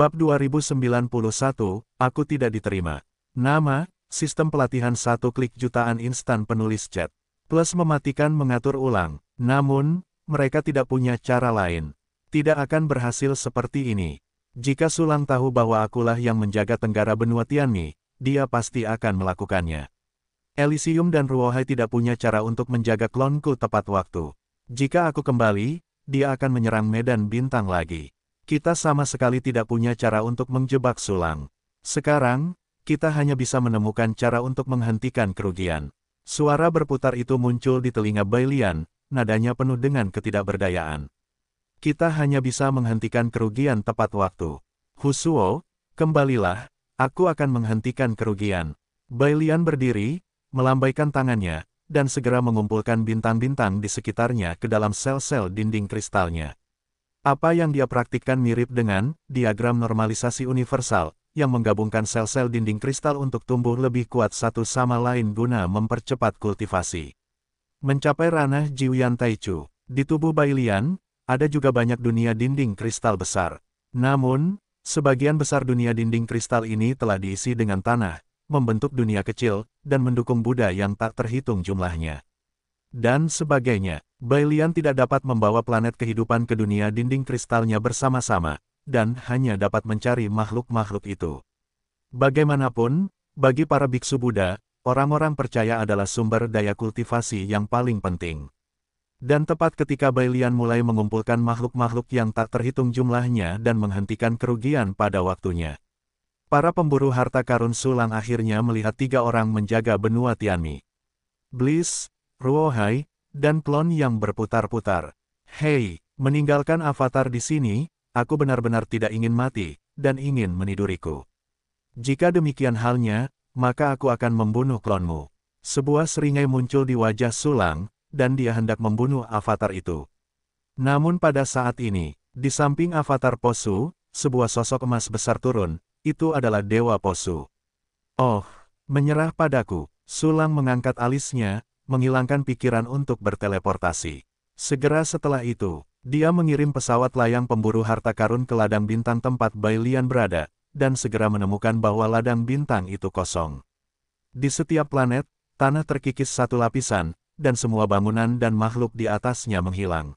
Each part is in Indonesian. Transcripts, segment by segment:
Bab 2091, Aku Tidak Diterima. Nama, Sistem Pelatihan Satu Klik Jutaan Instan Penulis Chat. Plus mematikan mengatur ulang. Namun, mereka tidak punya cara lain. Tidak akan berhasil seperti ini. Jika Sulang tahu bahwa akulah yang menjaga Tenggara Benua Tianmi, dia pasti akan melakukannya. Elysium dan Ruohai tidak punya cara untuk menjaga klonku tepat waktu. Jika aku kembali, dia akan menyerang medan bintang lagi. Kita sama sekali tidak punya cara untuk menjebak sulang. Sekarang, kita hanya bisa menemukan cara untuk menghentikan kerugian. Suara berputar itu muncul di telinga Bailian, nadanya penuh dengan ketidakberdayaan. Kita hanya bisa menghentikan kerugian tepat waktu. Husuo, kembalilah, aku akan menghentikan kerugian. Bailian berdiri, melambaikan tangannya, dan segera mengumpulkan bintang-bintang di sekitarnya ke dalam sel-sel dinding kristalnya. Apa yang dia praktikkan mirip dengan diagram normalisasi universal, yang menggabungkan sel-sel dinding kristal untuk tumbuh lebih kuat satu sama lain guna mempercepat kultivasi. Mencapai ranah Jiuyan Taichu, di tubuh Bailian, ada juga banyak dunia dinding kristal besar. Namun, sebagian besar dunia dinding kristal ini telah diisi dengan tanah, membentuk dunia kecil, dan mendukung Buddha yang tak terhitung jumlahnya. Dan sebagainya. Bailian tidak dapat membawa planet kehidupan ke dunia dinding kristalnya bersama-sama, dan hanya dapat mencari makhluk-makhluk itu. Bagaimanapun, bagi para biksu Buddha, orang-orang percaya adalah sumber daya kultivasi yang paling penting. Dan tepat ketika Bailian mulai mengumpulkan makhluk-makhluk yang tak terhitung jumlahnya dan menghentikan kerugian pada waktunya. Para pemburu harta karun sulang akhirnya melihat tiga orang menjaga benua Tianmi. Blis, Ruohai, dan klon yang berputar-putar. Hei, meninggalkan avatar di sini, aku benar-benar tidak ingin mati, dan ingin meniduriku. Jika demikian halnya, maka aku akan membunuh klonmu. Sebuah seringai muncul di wajah Sulang, dan dia hendak membunuh avatar itu. Namun pada saat ini, di samping avatar Posu, sebuah sosok emas besar turun, itu adalah Dewa Posu. Oh, menyerah padaku, Sulang mengangkat alisnya, menghilangkan pikiran untuk berteleportasi. Segera setelah itu, dia mengirim pesawat layang pemburu harta karun ke ladang bintang tempat Bailian berada, dan segera menemukan bahwa ladang bintang itu kosong. Di setiap planet, tanah terkikis satu lapisan, dan semua bangunan dan makhluk di atasnya menghilang.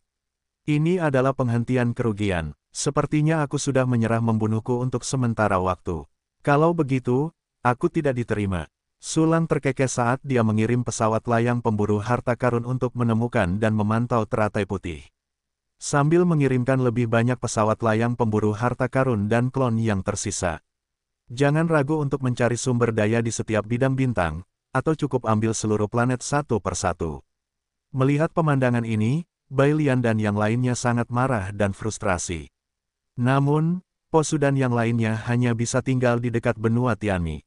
Ini adalah penghentian kerugian, sepertinya aku sudah menyerah membunuhku untuk sementara waktu. Kalau begitu, aku tidak diterima. Sulan terkekeh saat dia mengirim pesawat layang pemburu harta karun untuk menemukan dan memantau teratai putih. Sambil mengirimkan lebih banyak pesawat layang pemburu harta karun dan klon yang tersisa. Jangan ragu untuk mencari sumber daya di setiap bidang bintang, atau cukup ambil seluruh planet satu persatu. Melihat pemandangan ini, Bailian dan yang lainnya sangat marah dan frustrasi. Namun, Posudan yang lainnya hanya bisa tinggal di dekat benua Tianmi.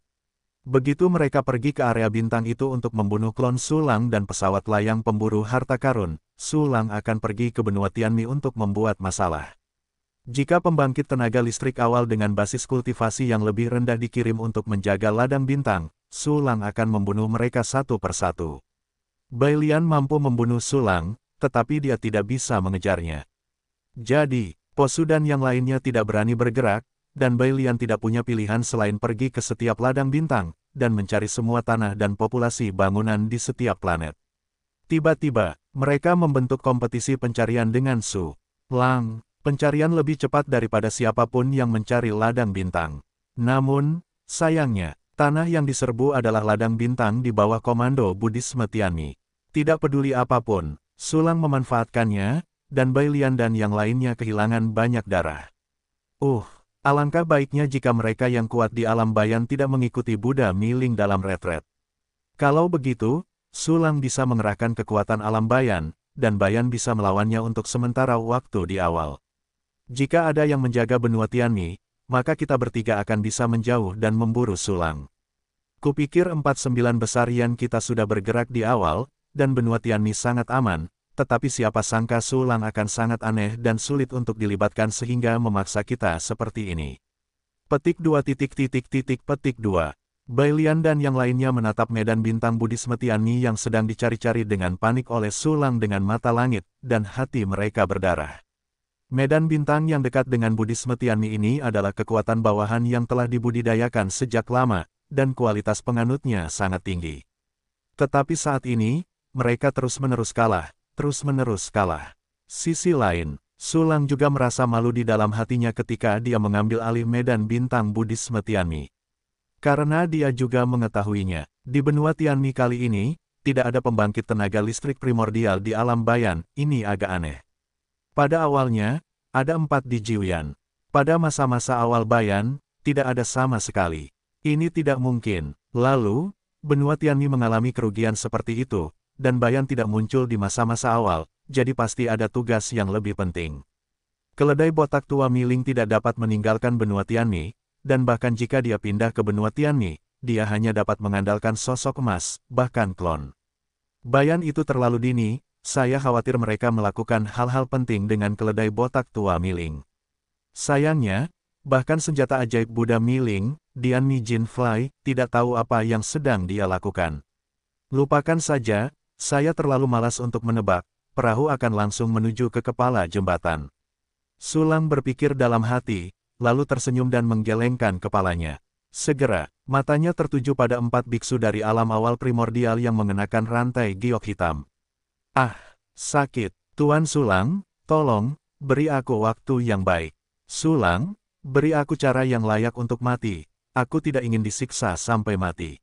Begitu mereka pergi ke area bintang itu untuk membunuh klon Sulang dan pesawat layang pemburu harta karun, Sulang akan pergi ke benua Tianmi untuk membuat masalah. Jika pembangkit tenaga listrik awal dengan basis kultivasi yang lebih rendah dikirim untuk menjaga ladang bintang, Sulang akan membunuh mereka satu persatu. Bailian mampu membunuh Sulang, tetapi dia tidak bisa mengejarnya. Jadi, Posudan yang lainnya tidak berani bergerak, dan Bai Lian tidak punya pilihan selain pergi ke setiap ladang bintang, dan mencari semua tanah dan populasi bangunan di setiap planet. Tiba-tiba, mereka membentuk kompetisi pencarian dengan Su Lang, pencarian lebih cepat daripada siapapun yang mencari ladang bintang. Namun, sayangnya, tanah yang diserbu adalah ladang bintang di bawah komando Budis Metiani. Tidak peduli apapun, Sulang memanfaatkannya, dan Bailian dan yang lainnya kehilangan banyak darah. Uh, Alangkah baiknya jika mereka yang kuat di alam bayan tidak mengikuti Buddha miling dalam retret. Kalau begitu, Sulang bisa mengerahkan kekuatan alam bayan, dan bayan bisa melawannya untuk sementara waktu di awal. Jika ada yang menjaga benua Tianmi, maka kita bertiga akan bisa menjauh dan memburu Sulang. Kupikir empat sembilan besar yang kita sudah bergerak di awal, dan benua Tianmi sangat aman, tetapi siapa sangka Sulan akan sangat aneh dan sulit untuk dilibatkan sehingga memaksa kita seperti ini. Petik dua titik titik titik petik dua. Bailian dan yang lainnya menatap medan bintang budisme Tianni yang sedang dicari-cari dengan panik oleh Sulang dengan mata langit, dan hati mereka berdarah. Medan bintang yang dekat dengan budisme Tianni ini adalah kekuatan bawahan yang telah dibudidayakan sejak lama, dan kualitas penganutnya sangat tinggi. Tetapi saat ini, mereka terus-menerus kalah, terus-menerus kalah. Sisi lain, Sulang juga merasa malu di dalam hatinya ketika dia mengambil alih medan bintang Budis Tianmi. Karena dia juga mengetahuinya, di benua Tianmi kali ini, tidak ada pembangkit tenaga listrik primordial di alam bayan, ini agak aneh. Pada awalnya, ada empat di Jiuyan. Pada masa-masa awal bayan, tidak ada sama sekali. Ini tidak mungkin. Lalu, benua Tianmi mengalami kerugian seperti itu, dan Bayan tidak muncul di masa-masa awal, jadi pasti ada tugas yang lebih penting. Keledai botak tua Miling tidak dapat meninggalkan benua Tianmi, dan bahkan jika dia pindah ke benua Tianmi, dia hanya dapat mengandalkan sosok emas, bahkan klon. Bayan itu terlalu dini, saya khawatir mereka melakukan hal-hal penting dengan keledai botak tua Miling. Sayangnya, bahkan senjata ajaib Buddha Miling, Dian Mi Jin Fly, tidak tahu apa yang sedang dia lakukan. Lupakan saja, saya terlalu malas untuk menebak, perahu akan langsung menuju ke kepala jembatan. Sulang berpikir dalam hati, lalu tersenyum dan menggelengkan kepalanya. Segera, matanya tertuju pada empat biksu dari alam awal primordial yang mengenakan rantai giok hitam. Ah, sakit, Tuan Sulang, tolong, beri aku waktu yang baik. Sulang, beri aku cara yang layak untuk mati, aku tidak ingin disiksa sampai mati.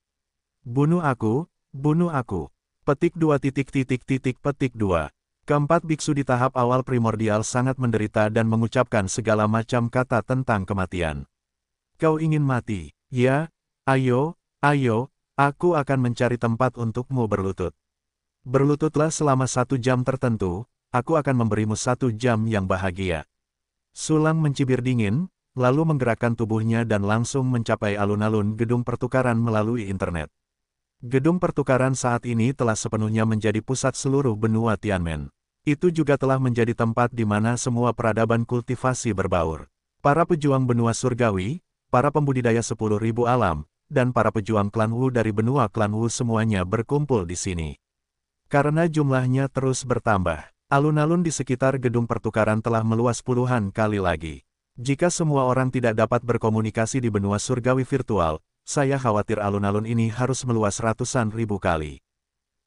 Bunuh aku, bunuh aku. Petik dua titik titik titik petik dua. Keempat biksu di tahap awal primordial sangat menderita dan mengucapkan segala macam kata tentang kematian. Kau ingin mati, ya? Ayo, ayo, aku akan mencari tempat untukmu berlutut. Berlututlah selama satu jam tertentu, aku akan memberimu satu jam yang bahagia. Sulang mencibir dingin, lalu menggerakkan tubuhnya dan langsung mencapai alun-alun gedung pertukaran melalui internet. Gedung pertukaran saat ini telah sepenuhnya menjadi pusat seluruh benua Tianmen. Itu juga telah menjadi tempat di mana semua peradaban kultivasi berbaur. Para pejuang benua surgawi, para pembudidaya sepuluh ribu alam, dan para pejuang klan Wu dari benua klan Wu semuanya berkumpul di sini. Karena jumlahnya terus bertambah, alun-alun di sekitar gedung pertukaran telah meluas puluhan kali lagi. Jika semua orang tidak dapat berkomunikasi di benua surgawi virtual, saya khawatir alun-alun ini harus meluas ratusan ribu kali.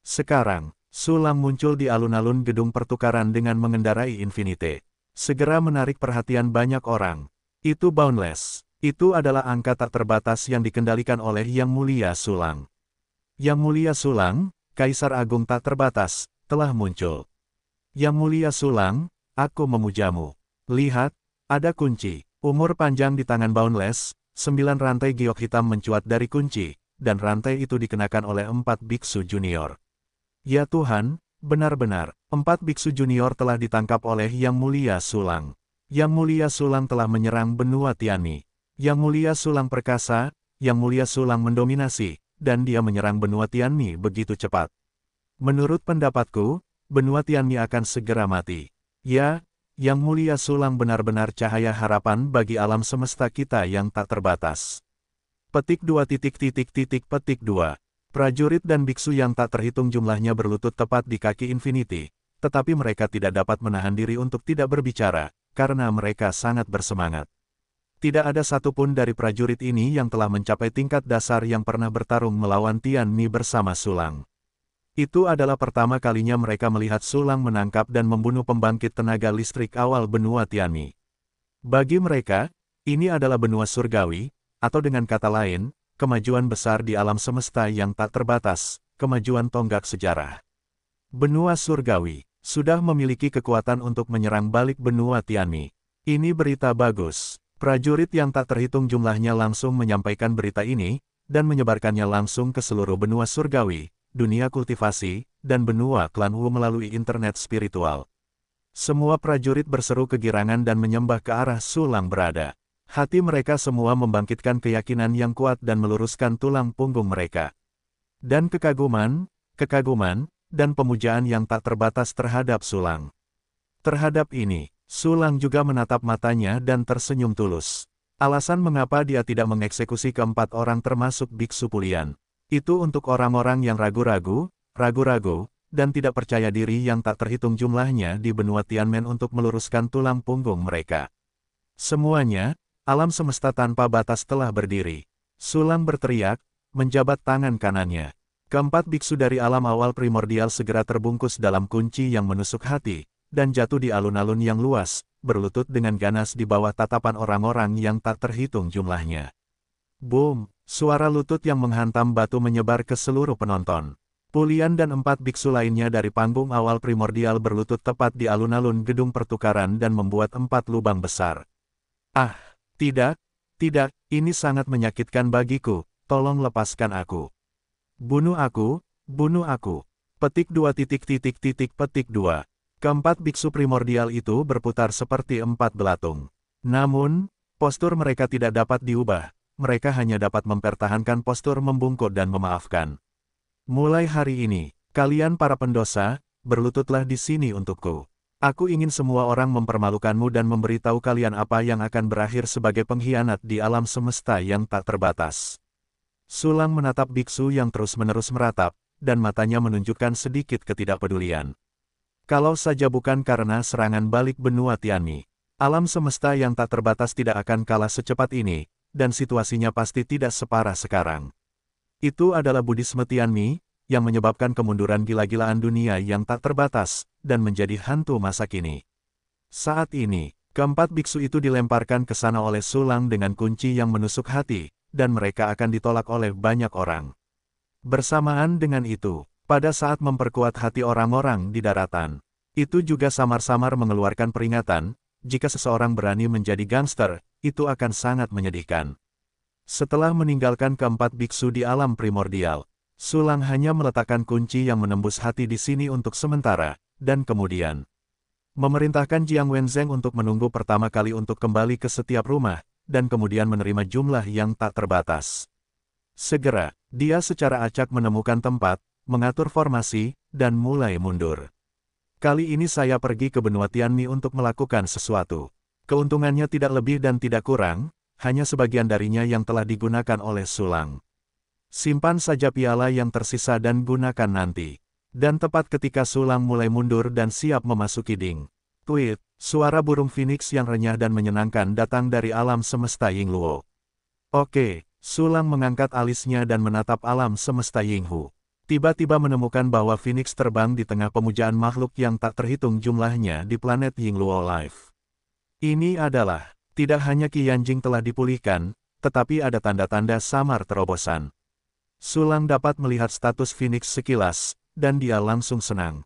Sekarang, Sulang muncul di alun-alun gedung pertukaran dengan mengendarai Infinite. Segera menarik perhatian banyak orang. Itu boundless. Itu adalah angka tak terbatas yang dikendalikan oleh Yang Mulia Sulang. Yang Mulia Sulang, Kaisar Agung tak terbatas, telah muncul. Yang Mulia Sulang, aku memujamu. Lihat, ada kunci. Umur panjang di tangan Boundless, Sembilan rantai giok hitam mencuat dari kunci, dan rantai itu dikenakan oleh empat biksu junior. Ya Tuhan, benar-benar, empat biksu junior telah ditangkap oleh Yang Mulia Sulang. Yang Mulia Sulang telah menyerang benua Tiani. Yang Mulia Sulang perkasa, Yang Mulia Sulang mendominasi, dan dia menyerang benua Tiani begitu cepat. Menurut pendapatku, benua Tiani akan segera mati. Ya, yang Mulia Sulang benar-benar cahaya harapan bagi alam semesta kita yang tak terbatas. Petik 2 titik titik titik petik 2. Prajurit dan biksu yang tak terhitung jumlahnya berlutut tepat di kaki Infinity, tetapi mereka tidak dapat menahan diri untuk tidak berbicara, karena mereka sangat bersemangat. Tidak ada satupun dari prajurit ini yang telah mencapai tingkat dasar yang pernah bertarung melawan Tian Mi bersama Sulang. Itu adalah pertama kalinya mereka melihat Sulang menangkap dan membunuh pembangkit tenaga listrik awal benua Tiani. Bagi mereka, ini adalah benua surgawi, atau dengan kata lain, kemajuan besar di alam semesta yang tak terbatas, kemajuan tonggak sejarah. Benua surgawi sudah memiliki kekuatan untuk menyerang balik benua Tiani. Ini berita bagus. Prajurit yang tak terhitung jumlahnya langsung menyampaikan berita ini, dan menyebarkannya langsung ke seluruh benua surgawi, dunia kultivasi, dan benua klan Wu melalui internet spiritual. Semua prajurit berseru kegirangan dan menyembah ke arah sulang berada. Hati mereka semua membangkitkan keyakinan yang kuat dan meluruskan tulang punggung mereka. Dan kekaguman, kekaguman, dan pemujaan yang tak terbatas terhadap Sulang. Terhadap ini, Sulang juga menatap matanya dan tersenyum tulus. Alasan mengapa dia tidak mengeksekusi keempat orang termasuk Biksu Pulian. Itu untuk orang-orang yang ragu-ragu, ragu-ragu, dan tidak percaya diri yang tak terhitung jumlahnya di benua Tianmen untuk meluruskan tulang punggung mereka. Semuanya, alam semesta tanpa batas telah berdiri. Sulam berteriak, menjabat tangan kanannya. Keempat biksu dari alam awal primordial segera terbungkus dalam kunci yang menusuk hati, dan jatuh di alun-alun yang luas, berlutut dengan ganas di bawah tatapan orang-orang yang tak terhitung jumlahnya. Boom! Suara lutut yang menghantam batu menyebar ke seluruh penonton. Pulian dan empat biksu lainnya dari panggung awal primordial berlutut tepat di alun-alun gedung pertukaran dan membuat empat lubang besar. Ah, tidak, tidak, ini sangat menyakitkan bagiku, tolong lepaskan aku. Bunuh aku, bunuh aku. Petik dua titik titik titik petik dua. Keempat biksu primordial itu berputar seperti empat belatung. Namun, postur mereka tidak dapat diubah, mereka hanya dapat mempertahankan postur membungkuk dan memaafkan. Mulai hari ini, kalian para pendosa, berlututlah di sini untukku. Aku ingin semua orang mempermalukanmu dan memberitahu kalian apa yang akan berakhir sebagai pengkhianat di alam semesta yang tak terbatas. Sulang menatap biksu yang terus-menerus meratap, dan matanya menunjukkan sedikit ketidakpedulian. Kalau saja bukan karena serangan balik benua Tiani, alam semesta yang tak terbatas tidak akan kalah secepat ini, dan situasinya pasti tidak separah sekarang. Itu adalah Buddhisme Tianmi, yang menyebabkan kemunduran gila-gilaan dunia yang tak terbatas, dan menjadi hantu masa kini. Saat ini, keempat biksu itu dilemparkan ke sana oleh sulang dengan kunci yang menusuk hati, dan mereka akan ditolak oleh banyak orang. Bersamaan dengan itu, pada saat memperkuat hati orang-orang di daratan, itu juga samar-samar mengeluarkan peringatan, jika seseorang berani menjadi gangster, itu akan sangat menyedihkan. Setelah meninggalkan keempat biksu di alam primordial, Sulang hanya meletakkan kunci yang menembus hati di sini untuk sementara, dan kemudian memerintahkan Jiang Wenzeng untuk menunggu pertama kali untuk kembali ke setiap rumah, dan kemudian menerima jumlah yang tak terbatas. Segera, dia secara acak menemukan tempat, mengatur formasi, dan mulai mundur. Kali ini saya pergi ke benua Tianmi untuk melakukan sesuatu. Keuntungannya tidak lebih dan tidak kurang, hanya sebagian darinya yang telah digunakan oleh Sulang. Simpan saja piala yang tersisa dan gunakan nanti. Dan tepat ketika Sulang mulai mundur dan siap memasuki ding. Tweet, suara burung phoenix yang renyah dan menyenangkan datang dari alam semesta Yingluo. Oke, Sulang mengangkat alisnya dan menatap alam semesta Yinghu tiba-tiba menemukan bahwa Phoenix terbang di tengah pemujaan makhluk yang tak terhitung jumlahnya di planet Yingluo Life. Ini adalah, tidak hanya Ki Yanjing telah dipulihkan, tetapi ada tanda-tanda samar terobosan. Sulang dapat melihat status Phoenix sekilas, dan dia langsung senang.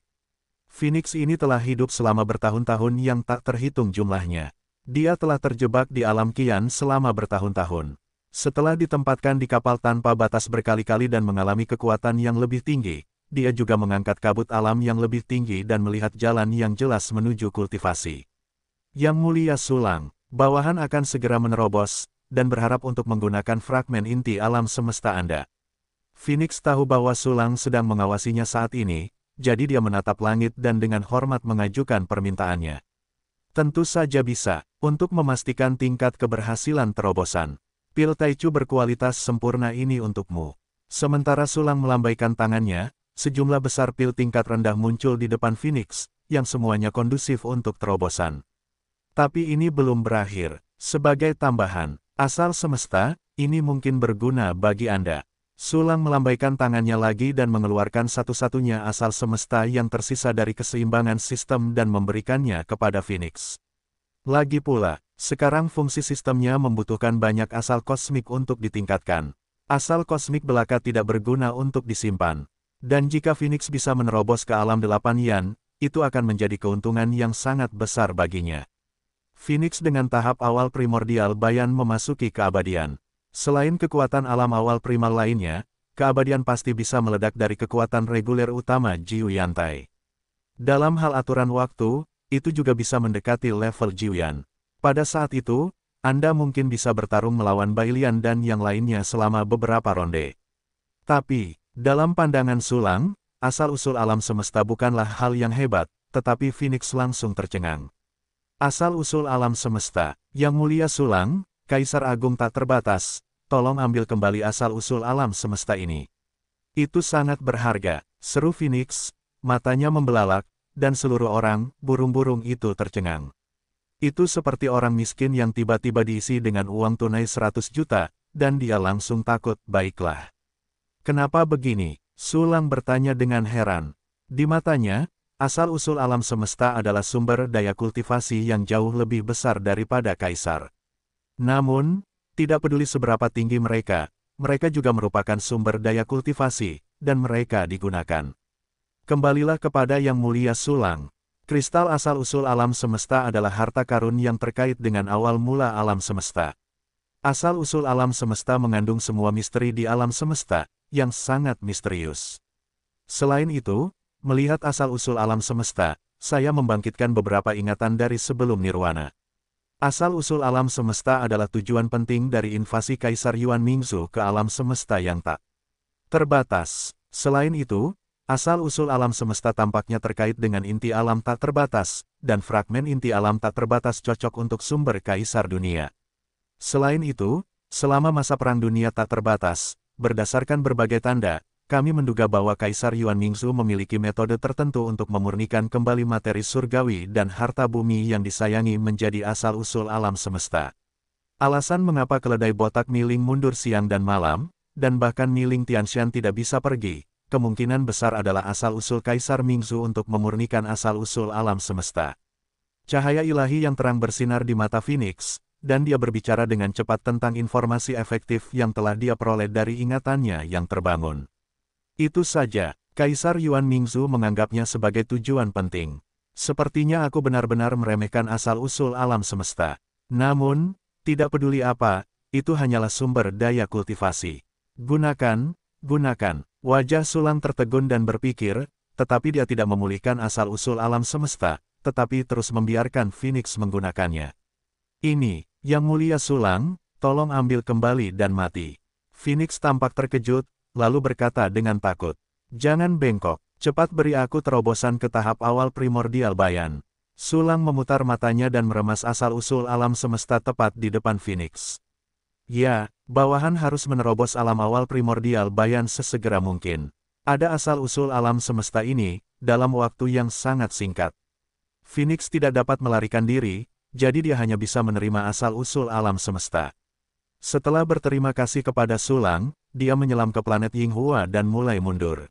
Phoenix ini telah hidup selama bertahun-tahun yang tak terhitung jumlahnya. Dia telah terjebak di alam kian selama bertahun-tahun. Setelah ditempatkan di kapal tanpa batas berkali-kali dan mengalami kekuatan yang lebih tinggi, dia juga mengangkat kabut alam yang lebih tinggi dan melihat jalan yang jelas menuju kultivasi. Yang mulia Sulang, bawahan akan segera menerobos, dan berharap untuk menggunakan fragmen inti alam semesta Anda. Phoenix tahu bahwa Sulang sedang mengawasinya saat ini, jadi dia menatap langit dan dengan hormat mengajukan permintaannya. Tentu saja bisa, untuk memastikan tingkat keberhasilan terobosan. Pil Taichu berkualitas sempurna ini untukmu. Sementara Sulang melambaikan tangannya, sejumlah besar pil tingkat rendah muncul di depan Phoenix, yang semuanya kondusif untuk terobosan. Tapi ini belum berakhir. Sebagai tambahan, asal semesta, ini mungkin berguna bagi Anda. Sulang melambaikan tangannya lagi dan mengeluarkan satu-satunya asal semesta yang tersisa dari keseimbangan sistem dan memberikannya kepada Phoenix. Lagi pula, sekarang fungsi sistemnya membutuhkan banyak asal kosmik untuk ditingkatkan. Asal kosmik belaka tidak berguna untuk disimpan. Dan jika Phoenix bisa menerobos ke alam delapan yan, itu akan menjadi keuntungan yang sangat besar baginya. Phoenix dengan tahap awal primordial Bayan memasuki keabadian. Selain kekuatan alam awal primal lainnya, keabadian pasti bisa meledak dari kekuatan reguler utama Jiu Yantai. Dalam hal aturan waktu, itu juga bisa mendekati level Jiuyan. Pada saat itu, Anda mungkin bisa bertarung melawan Bailian dan yang lainnya selama beberapa ronde. Tapi, dalam pandangan Sulang, asal-usul alam semesta bukanlah hal yang hebat, tetapi Phoenix langsung tercengang. Asal-usul alam semesta, yang mulia Sulang, Kaisar Agung tak terbatas, tolong ambil kembali asal-usul alam semesta ini. Itu sangat berharga, seru Phoenix, matanya membelalak, dan seluruh orang, burung-burung itu tercengang. Itu seperti orang miskin yang tiba-tiba diisi dengan uang tunai 100 juta, dan dia langsung takut, baiklah. Kenapa begini? Sulang bertanya dengan heran. Di matanya, asal-usul alam semesta adalah sumber daya kultivasi yang jauh lebih besar daripada kaisar. Namun, tidak peduli seberapa tinggi mereka, mereka juga merupakan sumber daya kultivasi, dan mereka digunakan. Kembalilah kepada Yang Mulia Sulang. Kristal asal-usul alam semesta adalah harta karun yang terkait dengan awal mula alam semesta. Asal-usul alam semesta mengandung semua misteri di alam semesta, yang sangat misterius. Selain itu, melihat asal-usul alam semesta, saya membangkitkan beberapa ingatan dari sebelum Nirwana. Asal-usul alam semesta adalah tujuan penting dari invasi Kaisar Yuan Mingzu ke alam semesta yang tak terbatas. Selain itu, Asal-usul alam semesta tampaknya terkait dengan inti alam tak terbatas, dan fragmen inti alam tak terbatas cocok untuk sumber kaisar dunia. Selain itu, selama masa Perang Dunia tak terbatas, berdasarkan berbagai tanda, kami menduga bahwa Kaisar Yuan Mingzu memiliki metode tertentu untuk memurnikan kembali materi surgawi dan harta bumi yang disayangi menjadi asal-usul alam semesta. Alasan mengapa keledai botak miling mundur siang dan malam, dan bahkan miling Tianxian tidak bisa pergi, kemungkinan besar adalah asal-usul Kaisar Mingzu untuk memurnikan asal-usul alam semesta. Cahaya ilahi yang terang bersinar di mata Phoenix, dan dia berbicara dengan cepat tentang informasi efektif yang telah dia peroleh dari ingatannya yang terbangun. Itu saja, Kaisar Yuan Mingzu menganggapnya sebagai tujuan penting. Sepertinya aku benar-benar meremehkan asal-usul alam semesta. Namun, tidak peduli apa, itu hanyalah sumber daya kultivasi. Gunakan, gunakan. Wajah Sulang tertegun dan berpikir, tetapi dia tidak memulihkan asal-usul alam semesta, tetapi terus membiarkan Phoenix menggunakannya. Ini, Yang Mulia Sulang, tolong ambil kembali dan mati. Phoenix tampak terkejut, lalu berkata dengan takut. Jangan bengkok, cepat beri aku terobosan ke tahap awal primordial bayan. Sulang memutar matanya dan meremas asal-usul alam semesta tepat di depan Phoenix. Ya, bawahan harus menerobos alam awal primordial bayan sesegera mungkin. Ada asal-usul alam semesta ini, dalam waktu yang sangat singkat. Phoenix tidak dapat melarikan diri, jadi dia hanya bisa menerima asal-usul alam semesta. Setelah berterima kasih kepada Sulang, dia menyelam ke planet Yinghua dan mulai mundur.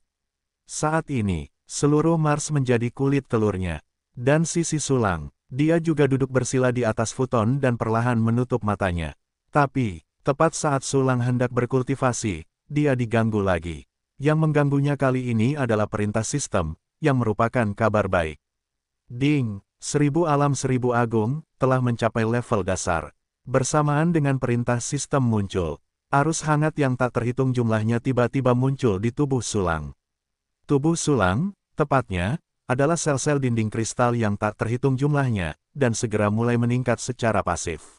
Saat ini, seluruh Mars menjadi kulit telurnya. Dan sisi Sulang, dia juga duduk bersila di atas futon dan perlahan menutup matanya. Tapi, Tepat saat Sulang hendak berkultivasi, dia diganggu lagi. Yang mengganggunya kali ini adalah perintah sistem, yang merupakan kabar baik. Ding, seribu alam seribu agung, telah mencapai level dasar. Bersamaan dengan perintah sistem muncul, arus hangat yang tak terhitung jumlahnya tiba-tiba muncul di tubuh sulang. Tubuh sulang, tepatnya, adalah sel-sel dinding kristal yang tak terhitung jumlahnya, dan segera mulai meningkat secara pasif.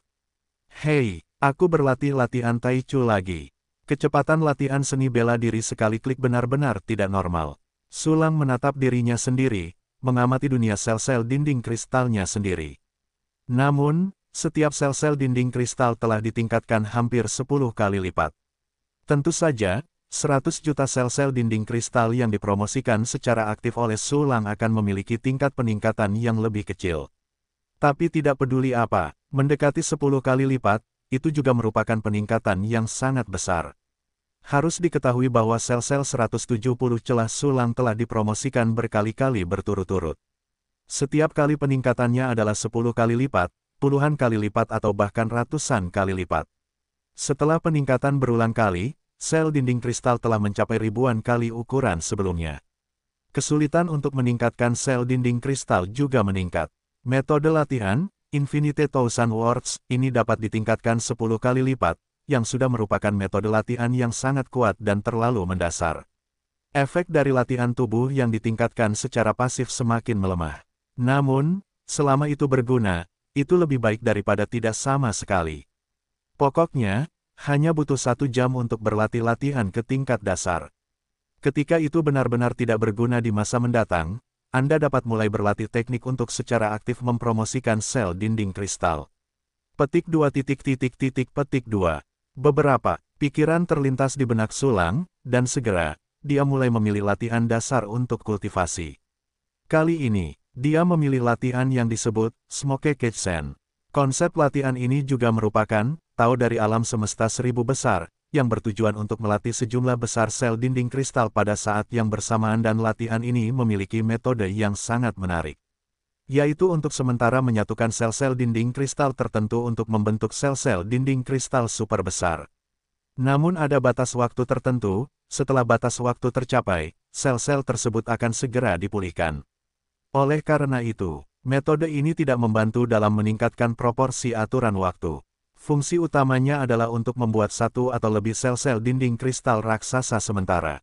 Hei, Aku berlatih latihan Tai Chu lagi. Kecepatan latihan seni bela diri sekali klik benar-benar tidak normal. Sulang menatap dirinya sendiri, mengamati dunia sel-sel dinding kristalnya sendiri. Namun, setiap sel-sel dinding kristal telah ditingkatkan hampir 10 kali lipat. Tentu saja, 100 juta sel-sel dinding kristal yang dipromosikan secara aktif oleh Sulang akan memiliki tingkat peningkatan yang lebih kecil. Tapi tidak peduli apa, mendekati 10 kali lipat, itu juga merupakan peningkatan yang sangat besar. Harus diketahui bahwa sel-sel 170 celah sulang telah dipromosikan berkali-kali berturut-turut. Setiap kali peningkatannya adalah 10 kali lipat, puluhan kali lipat atau bahkan ratusan kali lipat. Setelah peningkatan berulang kali, sel dinding kristal telah mencapai ribuan kali ukuran sebelumnya. Kesulitan untuk meningkatkan sel dinding kristal juga meningkat. Metode latihan, Infinity Thousand Words ini dapat ditingkatkan 10 kali lipat, yang sudah merupakan metode latihan yang sangat kuat dan terlalu mendasar. Efek dari latihan tubuh yang ditingkatkan secara pasif semakin melemah. Namun, selama itu berguna, itu lebih baik daripada tidak sama sekali. Pokoknya, hanya butuh satu jam untuk berlatih latihan ke tingkat dasar. Ketika itu benar-benar tidak berguna di masa mendatang, anda dapat mulai berlatih teknik untuk secara aktif mempromosikan sel dinding kristal. Petik 2 titik titik titik petik 2. Beberapa pikiran terlintas di benak Sulang, dan segera, dia mulai memilih latihan dasar untuk kultivasi. Kali ini, dia memilih latihan yang disebut Smoke Ketsen. Konsep latihan ini juga merupakan tahu dari alam semesta seribu besar, yang bertujuan untuk melatih sejumlah besar sel dinding kristal pada saat yang bersamaan dan latihan ini memiliki metode yang sangat menarik. Yaitu untuk sementara menyatukan sel-sel dinding kristal tertentu untuk membentuk sel-sel dinding kristal super besar. Namun ada batas waktu tertentu, setelah batas waktu tercapai, sel-sel tersebut akan segera dipulihkan. Oleh karena itu, metode ini tidak membantu dalam meningkatkan proporsi aturan waktu. Fungsi utamanya adalah untuk membuat satu atau lebih sel-sel dinding kristal raksasa sementara.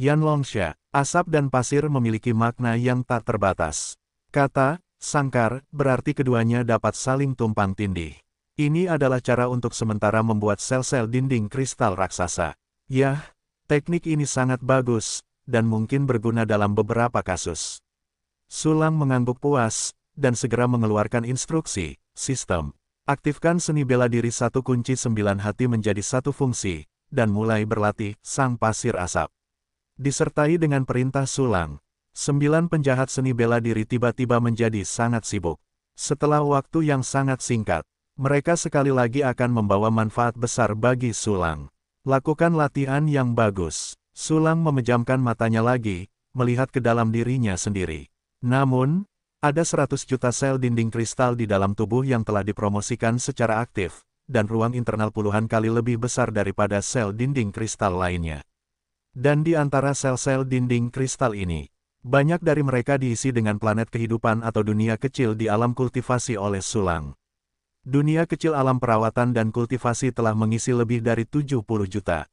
Yan Longsha, asap dan pasir memiliki makna yang tak terbatas. Kata, sangkar, berarti keduanya dapat saling tumpang tindih. Ini adalah cara untuk sementara membuat sel-sel dinding kristal raksasa. Yah, teknik ini sangat bagus, dan mungkin berguna dalam beberapa kasus. Sulang mengangguk puas, dan segera mengeluarkan instruksi, sistem, Aktifkan seni bela diri satu kunci sembilan hati menjadi satu fungsi, dan mulai berlatih sang pasir asap. Disertai dengan perintah sulang, sembilan penjahat seni bela diri tiba-tiba menjadi sangat sibuk. Setelah waktu yang sangat singkat, mereka sekali lagi akan membawa manfaat besar bagi sulang. Lakukan latihan yang bagus. Sulang memejamkan matanya lagi, melihat ke dalam dirinya sendiri. Namun, ada 100 juta sel dinding kristal di dalam tubuh yang telah dipromosikan secara aktif, dan ruang internal puluhan kali lebih besar daripada sel dinding kristal lainnya. Dan di antara sel-sel dinding kristal ini, banyak dari mereka diisi dengan planet kehidupan atau dunia kecil di alam kultivasi oleh sulang. Dunia kecil alam perawatan dan kultivasi telah mengisi lebih dari 70 juta.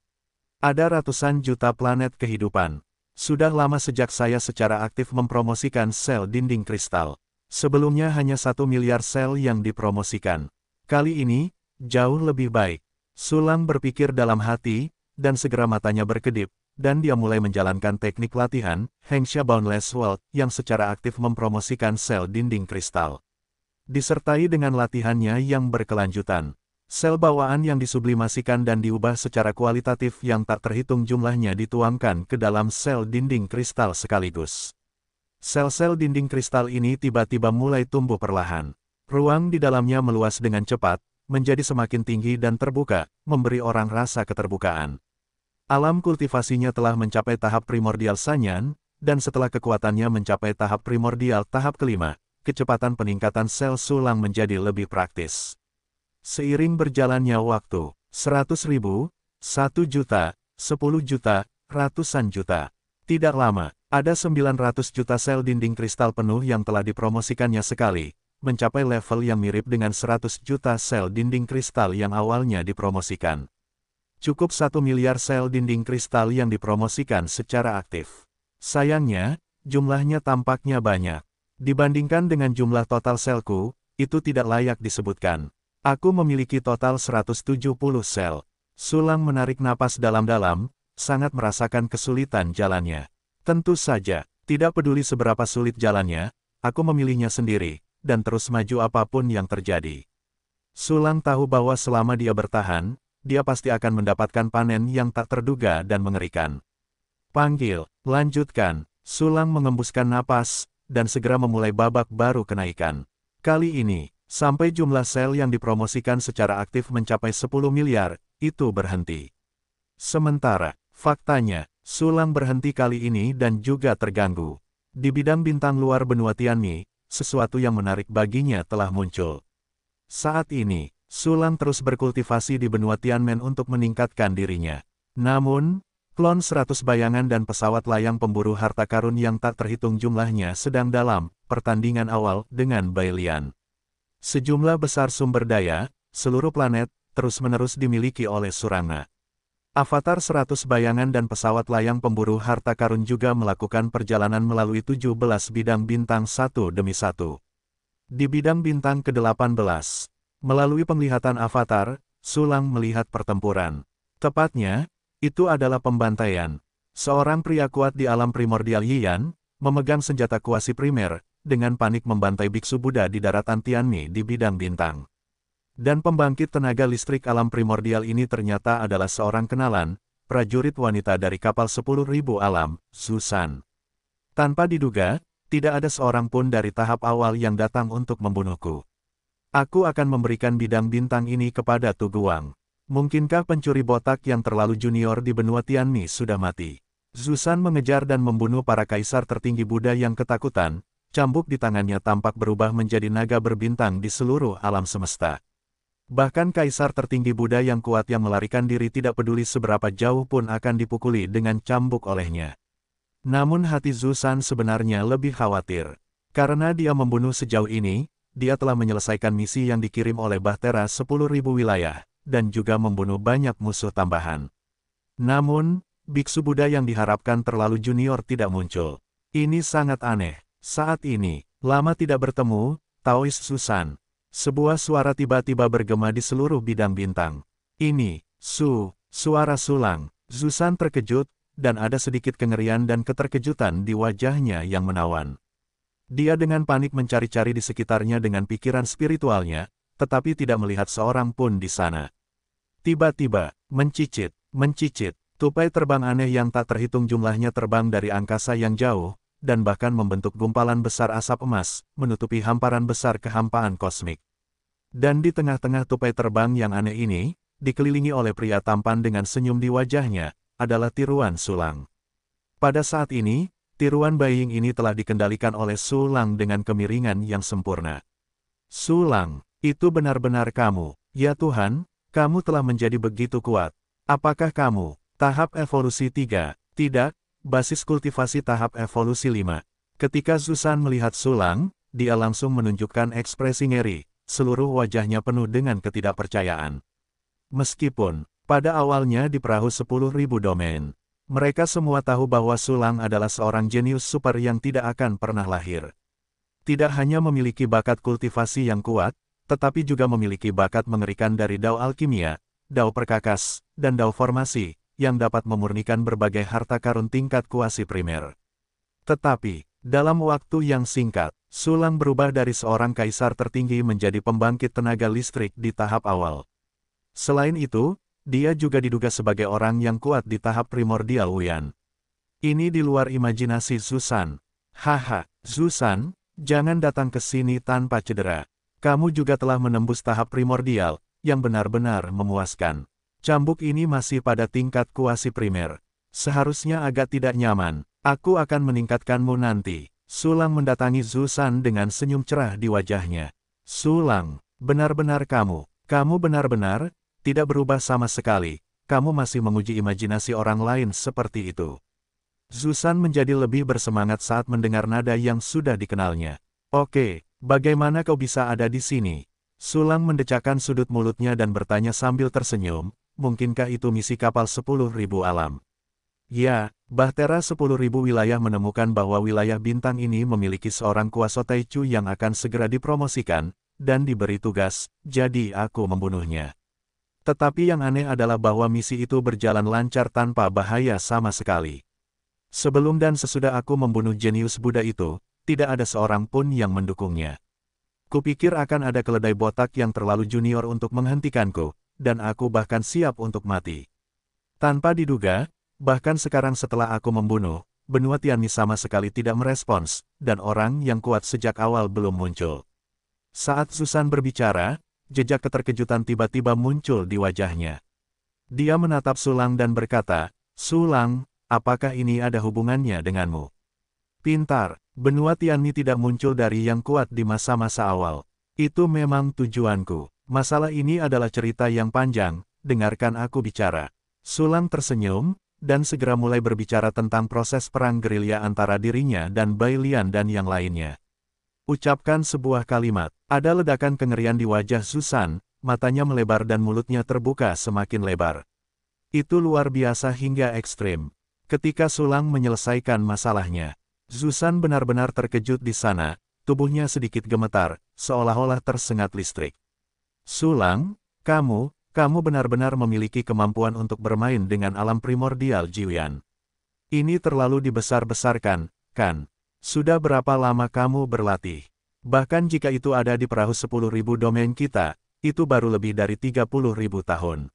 Ada ratusan juta planet kehidupan, sudah lama sejak saya secara aktif mempromosikan sel dinding kristal. Sebelumnya hanya satu miliar sel yang dipromosikan. Kali ini, jauh lebih baik. Sulam berpikir dalam hati, dan segera matanya berkedip, dan dia mulai menjalankan teknik latihan, Hengsha Boundless World, yang secara aktif mempromosikan sel dinding kristal. Disertai dengan latihannya yang berkelanjutan. Sel bawaan yang disublimasikan dan diubah secara kualitatif yang tak terhitung jumlahnya dituangkan ke dalam sel dinding kristal sekaligus. Sel-sel dinding kristal ini tiba-tiba mulai tumbuh perlahan. Ruang di dalamnya meluas dengan cepat, menjadi semakin tinggi dan terbuka, memberi orang rasa keterbukaan. Alam kultivasinya telah mencapai tahap primordial sanyan, dan setelah kekuatannya mencapai tahap primordial tahap kelima, kecepatan peningkatan sel sulang menjadi lebih praktis. Seiring berjalannya waktu, 100 ribu, 1 juta, sepuluh juta, ratusan juta. Tidak lama, ada sembilan ratus juta sel dinding kristal penuh yang telah dipromosikannya sekali, mencapai level yang mirip dengan 100 juta sel dinding kristal yang awalnya dipromosikan. Cukup satu miliar sel dinding kristal yang dipromosikan secara aktif. Sayangnya, jumlahnya tampaknya banyak. Dibandingkan dengan jumlah total selku, itu tidak layak disebutkan. Aku memiliki total 170 sel. Sulang menarik napas dalam-dalam, sangat merasakan kesulitan jalannya. Tentu saja, tidak peduli seberapa sulit jalannya, aku memilihnya sendiri, dan terus maju apapun yang terjadi. Sulang tahu bahwa selama dia bertahan, dia pasti akan mendapatkan panen yang tak terduga dan mengerikan. Panggil, lanjutkan, Sulang mengembuskan napas, dan segera memulai babak baru kenaikan. Kali ini, Sampai jumlah sel yang dipromosikan secara aktif mencapai 10 miliar, itu berhenti. Sementara, faktanya, Sulang berhenti kali ini dan juga terganggu. Di bidang bintang luar benua Tianmi, sesuatu yang menarik baginya telah muncul. Saat ini, Sulang terus berkultivasi di benua Tianmen untuk meningkatkan dirinya. Namun, klon 100 bayangan dan pesawat layang pemburu harta karun yang tak terhitung jumlahnya sedang dalam pertandingan awal dengan Bailian. Sejumlah besar sumber daya, seluruh planet, terus-menerus dimiliki oleh Surana. Avatar 100 bayangan dan pesawat layang pemburu harta karun juga melakukan perjalanan melalui 17 bidang bintang satu demi satu. Di bidang bintang ke-18, melalui penglihatan Avatar, Sulang melihat pertempuran. Tepatnya, itu adalah pembantaian. Seorang pria kuat di alam primordial Yian, memegang senjata kuasi primer, dengan panik membantai biksu Buddha di daratan Tianmi di bidang bintang. Dan pembangkit tenaga listrik alam primordial ini ternyata adalah seorang kenalan, prajurit wanita dari kapal 10.000 alam, Susan. Tanpa diduga, tidak ada seorang pun dari tahap awal yang datang untuk membunuhku. Aku akan memberikan bidang bintang ini kepada Tuguang. Mungkinkah pencuri botak yang terlalu junior di benua Tianmi sudah mati? Zusan mengejar dan membunuh para kaisar tertinggi Buddha yang ketakutan, cambuk di tangannya tampak berubah menjadi naga berbintang di seluruh alam semesta. Bahkan kaisar tertinggi Buddha yang kuat yang melarikan diri tidak peduli seberapa jauh pun akan dipukuli dengan cambuk olehnya. Namun hati Zusan sebenarnya lebih khawatir. Karena dia membunuh sejauh ini, dia telah menyelesaikan misi yang dikirim oleh Bahtera 10.000 wilayah, dan juga membunuh banyak musuh tambahan. Namun, Biksu Buddha yang diharapkan terlalu junior tidak muncul. Ini sangat aneh. Saat ini, lama tidak bertemu, Taois Susan. Sebuah suara tiba-tiba bergema di seluruh bidang bintang. Ini, Su, suara sulang. Susan terkejut, dan ada sedikit kengerian dan keterkejutan di wajahnya yang menawan. Dia dengan panik mencari-cari di sekitarnya dengan pikiran spiritualnya, tetapi tidak melihat seorang pun di sana. Tiba-tiba, mencicit, mencicit, tupai terbang aneh yang tak terhitung jumlahnya terbang dari angkasa yang jauh, dan bahkan membentuk gumpalan besar asap emas, menutupi hamparan besar kehampaan kosmik. Dan di tengah-tengah tupai terbang yang aneh ini, dikelilingi oleh pria tampan dengan senyum di wajahnya, adalah tiruan sulang. Pada saat ini, tiruan baying ini telah dikendalikan oleh sulang dengan kemiringan yang sempurna. Sulang, itu benar-benar kamu, ya Tuhan, kamu telah menjadi begitu kuat. Apakah kamu, tahap evolusi 3, tidak, basis kultivasi tahap evolusi 5. Ketika Susan melihat Sulang, dia langsung menunjukkan ekspresi ngeri, seluruh wajahnya penuh dengan ketidakpercayaan. Meskipun, pada awalnya di perahu 10.000 domain, mereka semua tahu bahwa Sulang adalah seorang jenius super yang tidak akan pernah lahir. Tidak hanya memiliki bakat kultivasi yang kuat, tetapi juga memiliki bakat mengerikan dari Dao Alkimia, Dao Perkakas, dan Dao Formasi, yang dapat memurnikan berbagai harta karun tingkat kuasi primer. Tetapi, dalam waktu yang singkat, Sulang berubah dari seorang kaisar tertinggi menjadi pembangkit tenaga listrik di tahap awal. Selain itu, dia juga diduga sebagai orang yang kuat di tahap primordial Wuyan. Ini di luar imajinasi Susan. Haha, Susan, jangan datang ke sini tanpa cedera. Kamu juga telah menembus tahap primordial, yang benar-benar memuaskan. Cambuk ini masih pada tingkat kuasi primer. Seharusnya agak tidak nyaman. Aku akan meningkatkanmu nanti. Sulang mendatangi Zusan dengan senyum cerah di wajahnya. Sulang, benar-benar kamu. Kamu benar-benar tidak berubah sama sekali. Kamu masih menguji imajinasi orang lain seperti itu. Zusan menjadi lebih bersemangat saat mendengar nada yang sudah dikenalnya. Oke, bagaimana kau bisa ada di sini? Sulang mendecakkan sudut mulutnya dan bertanya sambil tersenyum, mungkinkah itu misi kapal sepuluh ribu alam? Ya, Bahtera ribu wilayah menemukan bahwa wilayah bintang ini memiliki seorang kuasa Taichu yang akan segera dipromosikan, dan diberi tugas, jadi aku membunuhnya. Tetapi yang aneh adalah bahwa misi itu berjalan lancar tanpa bahaya sama sekali. Sebelum dan sesudah aku membunuh jenius Buddha itu, tidak ada seorang pun yang mendukungnya. Kupikir akan ada keledai botak yang terlalu junior untuk menghentikanku, dan aku bahkan siap untuk mati. Tanpa diduga, bahkan sekarang setelah aku membunuh, benua Tianmi sama sekali tidak merespons, dan orang yang kuat sejak awal belum muncul. Saat Susan berbicara, jejak keterkejutan tiba-tiba muncul di wajahnya. Dia menatap Sulang dan berkata, Sulang, apakah ini ada hubungannya denganmu? Pintar, benua Tianmi tidak muncul dari yang kuat di masa-masa awal. Itu memang tujuanku. Masalah ini adalah cerita yang panjang, dengarkan aku bicara. Sulang tersenyum, dan segera mulai berbicara tentang proses perang gerilya antara dirinya dan Bai Lian dan yang lainnya. Ucapkan sebuah kalimat, ada ledakan kengerian di wajah Susan, matanya melebar dan mulutnya terbuka semakin lebar. Itu luar biasa hingga ekstrim. Ketika Sulang menyelesaikan masalahnya, Susan benar-benar terkejut di sana, tubuhnya sedikit gemetar, seolah-olah tersengat listrik. Sulang, kamu, kamu benar-benar memiliki kemampuan untuk bermain dengan alam primordial jiwa. Ini terlalu dibesar-besarkan, kan? Sudah berapa lama kamu berlatih? Bahkan jika itu ada di perahu 10.000 domain kita, itu baru lebih dari 30.000 tahun.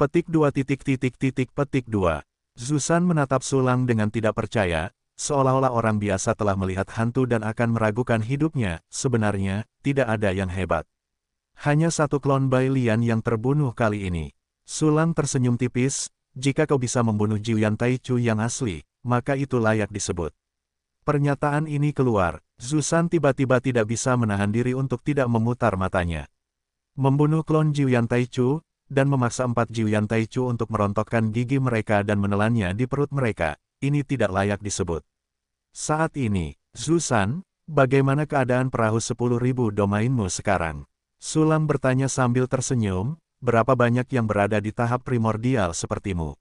Petik 2 titik titik titik petik 2. Zusan menatap Sulang dengan tidak percaya, seolah-olah orang biasa telah melihat hantu dan akan meragukan hidupnya, sebenarnya, tidak ada yang hebat. Hanya satu klon Bai Lian yang terbunuh kali ini. Sulang tersenyum tipis, jika kau bisa membunuh Jiuyan Taichu yang asli, maka itu layak disebut. Pernyataan ini keluar, Zusan tiba-tiba tidak bisa menahan diri untuk tidak memutar matanya. Membunuh klon Jiuyan Taichu, dan memaksa empat Jiuyan Taichu untuk merontokkan gigi mereka dan menelannya di perut mereka, ini tidak layak disebut. Saat ini, Zusan, bagaimana keadaan perahu 10.000 domainmu sekarang? Sulam bertanya sambil tersenyum, berapa banyak yang berada di tahap primordial sepertimu?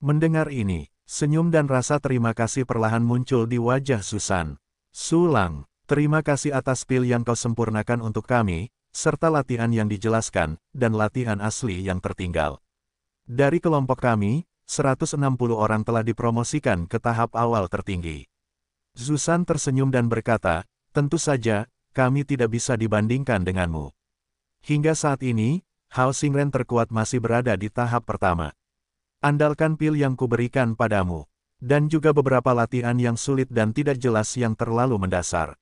Mendengar ini, senyum dan rasa terima kasih perlahan muncul di wajah Susan. Sulang, terima kasih atas pil yang kau sempurnakan untuk kami, serta latihan yang dijelaskan, dan latihan asli yang tertinggal. Dari kelompok kami, 160 orang telah dipromosikan ke tahap awal tertinggi. Zusan tersenyum dan berkata, tentu saja, kami tidak bisa dibandingkan denganmu. Hingga saat ini, housing rent terkuat masih berada di tahap pertama. Andalkan pil yang kuberikan padamu. Dan juga beberapa latihan yang sulit dan tidak jelas yang terlalu mendasar.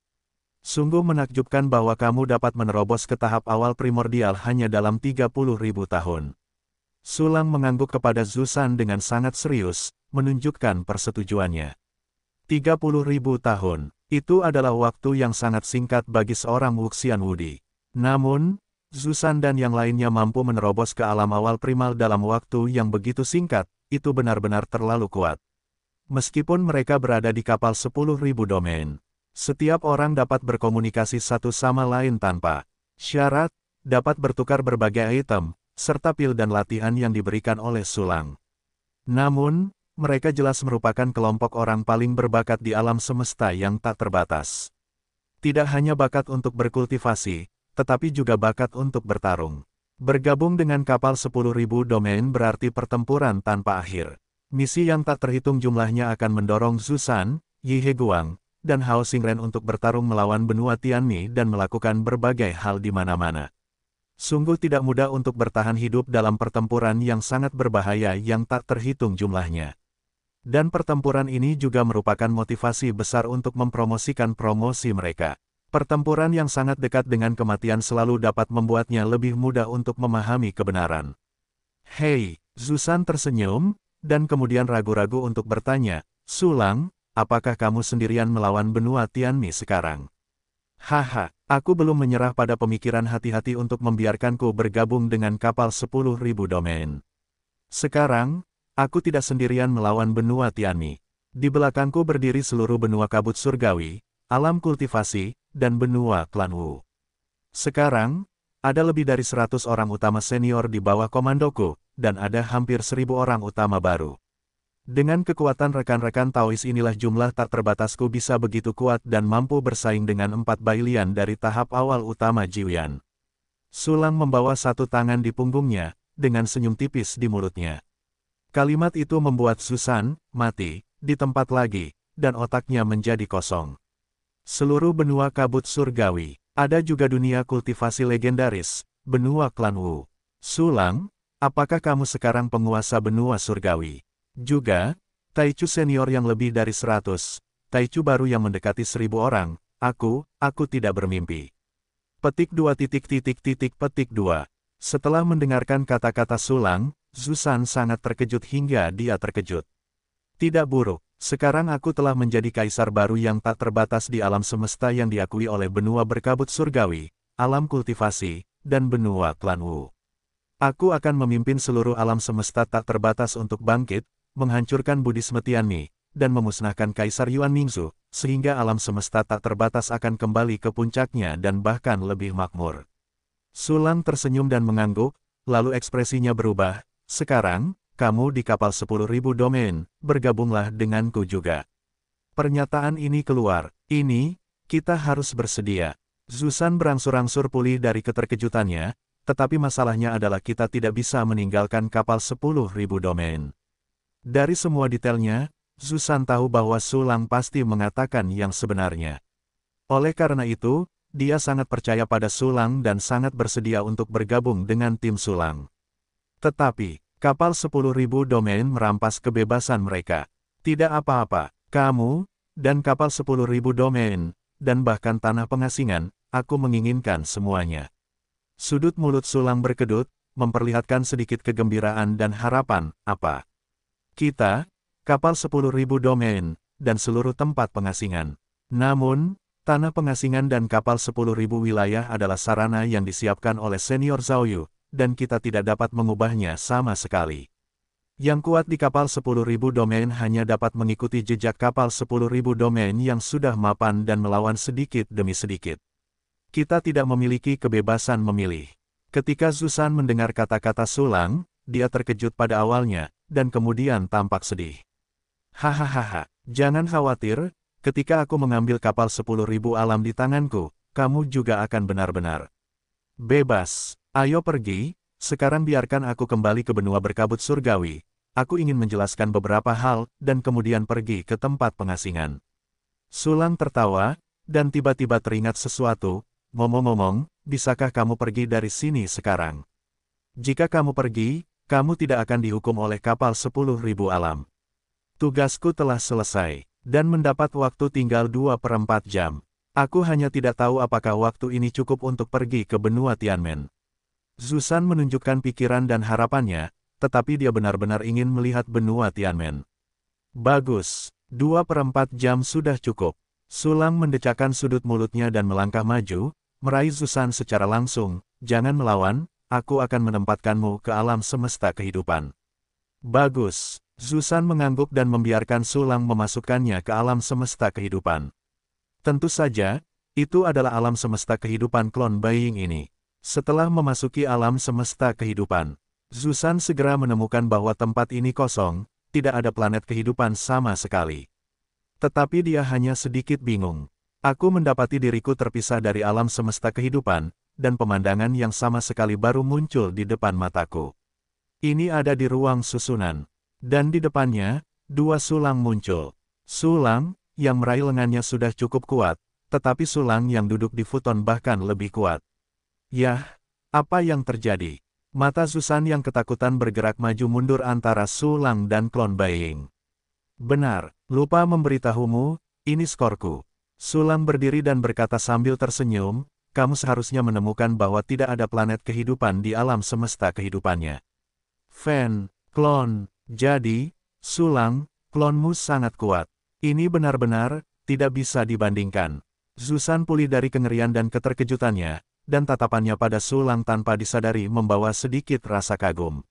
Sungguh menakjubkan bahwa kamu dapat menerobos ke tahap awal primordial hanya dalam 30 ribu tahun. Sulang mengangguk kepada Zusan dengan sangat serius, menunjukkan persetujuannya. 30 ribu tahun, itu adalah waktu yang sangat singkat bagi seorang Wuxian Wudi. Namun, Zusan dan yang lainnya mampu menerobos ke alam awal primal dalam waktu yang begitu singkat, itu benar-benar terlalu kuat. Meskipun mereka berada di kapal 10.000 domain, setiap orang dapat berkomunikasi satu sama lain tanpa syarat, dapat bertukar berbagai item, serta pil dan latihan yang diberikan oleh sulang. Namun, mereka jelas merupakan kelompok orang paling berbakat di alam semesta yang tak terbatas. Tidak hanya bakat untuk berkultivasi, tetapi juga bakat untuk bertarung. Bergabung dengan kapal 10.000 domain berarti pertempuran tanpa akhir. Misi yang tak terhitung jumlahnya akan mendorong Zusan, Yi Guang, dan Hao Xingren untuk bertarung melawan benua Tianmi dan melakukan berbagai hal di mana-mana. Sungguh tidak mudah untuk bertahan hidup dalam pertempuran yang sangat berbahaya yang tak terhitung jumlahnya. Dan pertempuran ini juga merupakan motivasi besar untuk mempromosikan promosi mereka. Pertempuran yang sangat dekat dengan kematian selalu dapat membuatnya lebih mudah untuk memahami kebenaran. Hei, Zusan tersenyum, dan kemudian ragu-ragu untuk bertanya, Sulang, apakah kamu sendirian melawan benua Tianmi sekarang? Haha, aku belum menyerah pada pemikiran hati-hati untuk membiarkanku bergabung dengan kapal 10.000 domain. Sekarang, aku tidak sendirian melawan benua Tianmi. Di belakangku berdiri seluruh benua kabut surgawi, alam kultivasi, dan benua klan Wu. Sekarang, ada lebih dari 100 orang utama senior di bawah komandoku, dan ada hampir 1000 orang utama baru. Dengan kekuatan rekan-rekan Taois inilah jumlah tak terbatasku bisa begitu kuat dan mampu bersaing dengan empat bailian dari tahap awal utama Jiuyan. Sulang membawa satu tangan di punggungnya, dengan senyum tipis di mulutnya. Kalimat itu membuat Susan, mati, di tempat lagi, dan otaknya menjadi kosong. Seluruh benua kabut surgawi, ada juga dunia kultivasi legendaris, benua klan Wu. Sulang, apakah kamu sekarang penguasa benua surgawi? Juga, Taichu senior yang lebih dari 100, Taichu baru yang mendekati seribu orang, aku, aku tidak bermimpi. Petik dua titik titik titik petik dua Setelah mendengarkan kata-kata Sulang, Zusan sangat terkejut hingga dia terkejut. Tidak buruk, sekarang aku telah menjadi kaisar baru yang tak terbatas di alam semesta yang diakui oleh benua berkabut surgawi, alam kultivasi, dan benua klan Wu. Aku akan memimpin seluruh alam semesta tak terbatas untuk bangkit, menghancurkan Buddhisme Tianmi, dan memusnahkan Kaisar Yuan Mingzu, sehingga alam semesta tak terbatas akan kembali ke puncaknya dan bahkan lebih makmur. Sulang tersenyum dan mengangguk, lalu ekspresinya berubah, sekarang, kamu di kapal 10.000 domain, bergabunglah denganku juga. Pernyataan ini keluar, ini, kita harus bersedia. Zusan berangsur-angsur pulih dari keterkejutannya, tetapi masalahnya adalah kita tidak bisa meninggalkan kapal 10.000 domain. Dari semua detailnya, Zusan tahu bahwa Sulang pasti mengatakan yang sebenarnya. Oleh karena itu, dia sangat percaya pada Sulang dan sangat bersedia untuk bergabung dengan tim Sulang. Tetapi, Kapal 10.000 domain merampas kebebasan mereka. Tidak apa-apa, kamu, dan kapal 10.000 domain, dan bahkan tanah pengasingan, aku menginginkan semuanya. Sudut mulut sulang berkedut, memperlihatkan sedikit kegembiraan dan harapan, apa? Kita, kapal 10.000 domain, dan seluruh tempat pengasingan. Namun, tanah pengasingan dan kapal 10.000 wilayah adalah sarana yang disiapkan oleh senior Zhao Yu, dan kita tidak dapat mengubahnya sama sekali. Yang kuat di kapal 10.000 domain hanya dapat mengikuti jejak kapal 10.000 domain yang sudah mapan dan melawan sedikit demi sedikit. Kita tidak memiliki kebebasan memilih. Ketika Zusan mendengar kata-kata sulang, dia terkejut pada awalnya, dan kemudian tampak sedih. Hahaha, jangan khawatir, ketika aku mengambil kapal 10.000 alam di tanganku, kamu juga akan benar-benar bebas. Ayo pergi, sekarang biarkan aku kembali ke benua berkabut surgawi. Aku ingin menjelaskan beberapa hal, dan kemudian pergi ke tempat pengasingan. Sulang tertawa, dan tiba-tiba teringat sesuatu, ngomong-ngomong, bisakah kamu pergi dari sini sekarang? Jika kamu pergi, kamu tidak akan dihukum oleh kapal sepuluh ribu alam. Tugasku telah selesai, dan mendapat waktu tinggal dua perempat jam. Aku hanya tidak tahu apakah waktu ini cukup untuk pergi ke benua Tianmen. Zusan menunjukkan pikiran dan harapannya, tetapi dia benar-benar ingin melihat benua Tianmen. Bagus, dua perempat jam sudah cukup. Sulang mendecakkan sudut mulutnya dan melangkah maju, meraih Zusan secara langsung, jangan melawan, aku akan menempatkanmu ke alam semesta kehidupan. Bagus, Zusan mengangguk dan membiarkan Sulang memasukkannya ke alam semesta kehidupan. Tentu saja, itu adalah alam semesta kehidupan klon Baying ini. Setelah memasuki alam semesta kehidupan, Zusan segera menemukan bahwa tempat ini kosong, tidak ada planet kehidupan sama sekali. Tetapi dia hanya sedikit bingung. Aku mendapati diriku terpisah dari alam semesta kehidupan, dan pemandangan yang sama sekali baru muncul di depan mataku. Ini ada di ruang susunan. Dan di depannya, dua sulang muncul. Sulang, yang meraih lengannya sudah cukup kuat, tetapi sulang yang duduk di futon bahkan lebih kuat. Yah, apa yang terjadi? Mata Susan yang ketakutan bergerak maju mundur antara Sulang dan Klon Baying. Benar, lupa memberitahumu, ini skorku. Sulang berdiri dan berkata sambil tersenyum, kamu seharusnya menemukan bahwa tidak ada planet kehidupan di alam semesta kehidupannya. Fan, klon, jadi, Sulang, klonmu sangat kuat. Ini benar-benar, tidak bisa dibandingkan. Zusan pulih dari kengerian dan keterkejutannya, dan tatapannya pada Sulang tanpa disadari membawa sedikit rasa kagum.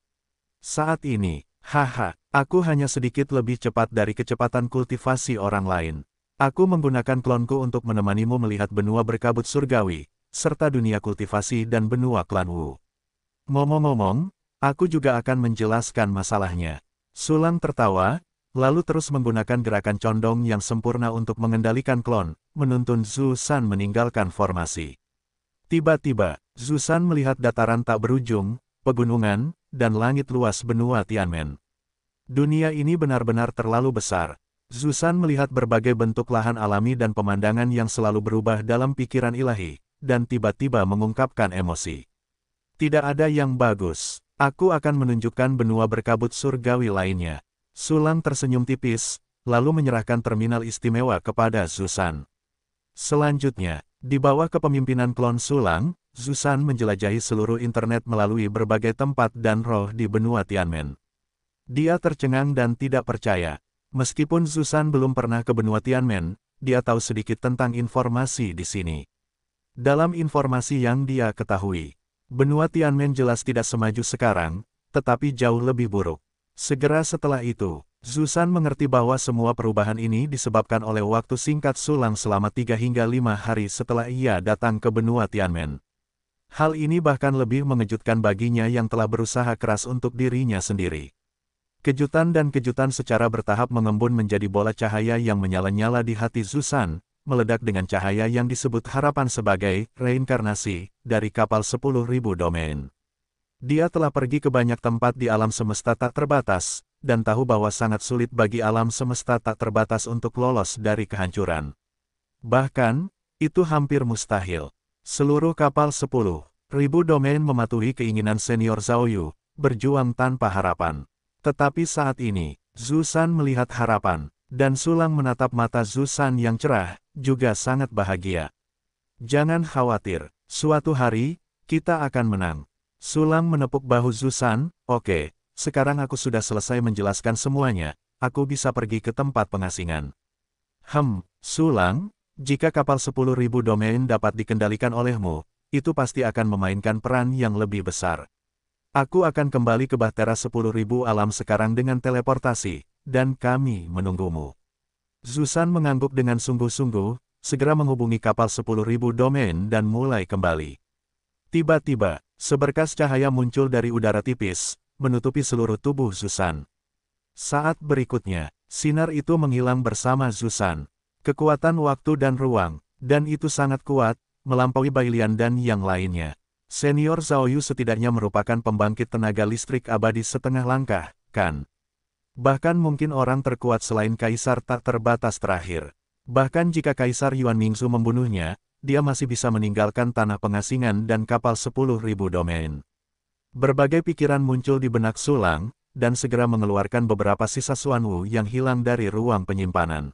Saat ini, haha, aku hanya sedikit lebih cepat dari kecepatan kultivasi orang lain. Aku menggunakan klonku untuk menemanimu melihat benua berkabut surgawi, serta dunia kultivasi dan benua klan Wu. Ngomong-ngomong, aku juga akan menjelaskan masalahnya. Sulang tertawa, lalu terus menggunakan gerakan condong yang sempurna untuk mengendalikan klon, menuntun Zhu San meninggalkan formasi. Tiba-tiba, Zusan melihat dataran tak berujung, pegunungan, dan langit luas benua Tianmen. Dunia ini benar-benar terlalu besar. Zusan melihat berbagai bentuk lahan alami dan pemandangan yang selalu berubah dalam pikiran ilahi, dan tiba-tiba mengungkapkan emosi. Tidak ada yang bagus. Aku akan menunjukkan benua berkabut surgawi lainnya. Sulang tersenyum tipis, lalu menyerahkan terminal istimewa kepada Zusan. Selanjutnya, di bawah kepemimpinan klon Sulang, Zusan menjelajahi seluruh internet melalui berbagai tempat dan roh di benua Tianmen. Dia tercengang dan tidak percaya. Meskipun Zusan belum pernah ke benua Tianmen, dia tahu sedikit tentang informasi di sini. Dalam informasi yang dia ketahui, benua Tianmen jelas tidak semaju sekarang, tetapi jauh lebih buruk. Segera setelah itu, Zusan mengerti bahwa semua perubahan ini disebabkan oleh waktu singkat Sulang selama 3 hingga 5 hari setelah ia datang ke benua Tianmen. Hal ini bahkan lebih mengejutkan baginya yang telah berusaha keras untuk dirinya sendiri. Kejutan dan kejutan secara bertahap mengembun menjadi bola cahaya yang menyala-nyala di hati Zusan, meledak dengan cahaya yang disebut harapan sebagai reinkarnasi dari kapal 10.000 domain. Dia telah pergi ke banyak tempat di alam semesta tak terbatas, dan tahu bahwa sangat sulit bagi alam semesta tak terbatas untuk lolos dari kehancuran. Bahkan, itu hampir mustahil. Seluruh kapal sepuluh ribu domain mematuhi keinginan senior Zhao Yu, berjuang tanpa harapan. Tetapi saat ini, Zusan melihat harapan, dan Sulang menatap mata Zusan yang cerah, juga sangat bahagia. Jangan khawatir, suatu hari, kita akan menang. Sulang menepuk bahu Zusan, oke, okay, sekarang aku sudah selesai menjelaskan semuanya, aku bisa pergi ke tempat pengasingan. Hem, Sulang, jika kapal 10.000 domain dapat dikendalikan olehmu, itu pasti akan memainkan peran yang lebih besar. Aku akan kembali ke Bahtera 10.000 alam sekarang dengan teleportasi, dan kami menunggumu. Zusan mengangguk dengan sungguh-sungguh, segera menghubungi kapal 10.000 domain dan mulai kembali. Tiba-tiba, Seberkas cahaya muncul dari udara tipis, menutupi seluruh tubuh Zusan. Saat berikutnya, sinar itu menghilang bersama Zusan. Kekuatan waktu dan ruang, dan itu sangat kuat, melampaui Bailian dan yang lainnya. Senior Yu setidaknya merupakan pembangkit tenaga listrik abadi setengah langkah, kan? Bahkan mungkin orang terkuat selain Kaisar tak terbatas terakhir. Bahkan jika Kaisar Yuan Mingsu membunuhnya, dia masih bisa meninggalkan tanah pengasingan dan kapal sepuluh ribu domain. Berbagai pikiran muncul di benak Sulang, dan segera mengeluarkan beberapa sisa Suanwu yang hilang dari ruang penyimpanan.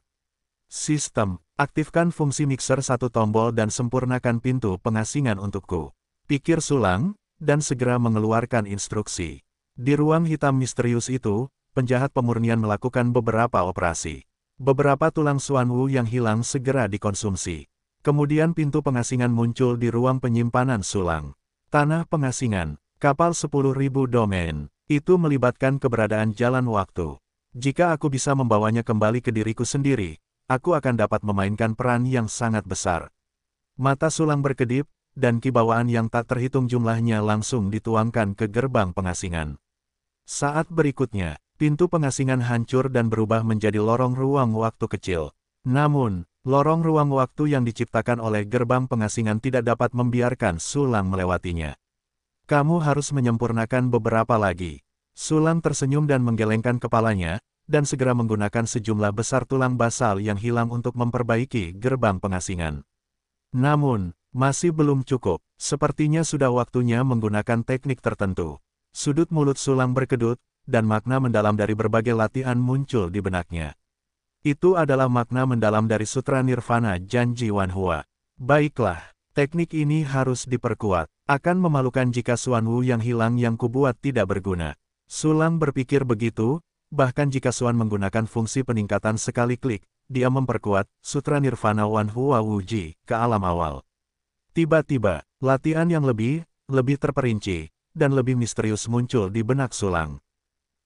Sistem, aktifkan fungsi mixer satu tombol dan sempurnakan pintu pengasingan untukku. Pikir Sulang, dan segera mengeluarkan instruksi. Di ruang hitam misterius itu, penjahat pemurnian melakukan beberapa operasi. Beberapa tulang Suanwu yang hilang segera dikonsumsi. Kemudian pintu pengasingan muncul di ruang penyimpanan sulang. Tanah pengasingan, kapal 10.000 domain, itu melibatkan keberadaan jalan waktu. Jika aku bisa membawanya kembali ke diriku sendiri, aku akan dapat memainkan peran yang sangat besar. Mata sulang berkedip, dan kibawaan yang tak terhitung jumlahnya langsung dituangkan ke gerbang pengasingan. Saat berikutnya, pintu pengasingan hancur dan berubah menjadi lorong ruang waktu kecil. Namun, Lorong ruang waktu yang diciptakan oleh gerbang pengasingan tidak dapat membiarkan Sulang melewatinya. Kamu harus menyempurnakan beberapa lagi. Sulang tersenyum dan menggelengkan kepalanya, dan segera menggunakan sejumlah besar tulang basal yang hilang untuk memperbaiki gerbang pengasingan. Namun, masih belum cukup, sepertinya sudah waktunya menggunakan teknik tertentu. Sudut mulut Sulang berkedut, dan makna mendalam dari berbagai latihan muncul di benaknya. Itu adalah makna mendalam dari Sutra Nirvana Janji Wanhua. Baiklah, teknik ini harus diperkuat. Akan memalukan jika Suan Suanwu yang hilang yang kubuat tidak berguna. Sulang berpikir begitu, bahkan jika Suan menggunakan fungsi peningkatan sekali klik, dia memperkuat Sutra Nirvana Wanhua Wuji ke alam awal. Tiba-tiba, latihan yang lebih, lebih terperinci, dan lebih misterius muncul di benak Sulang.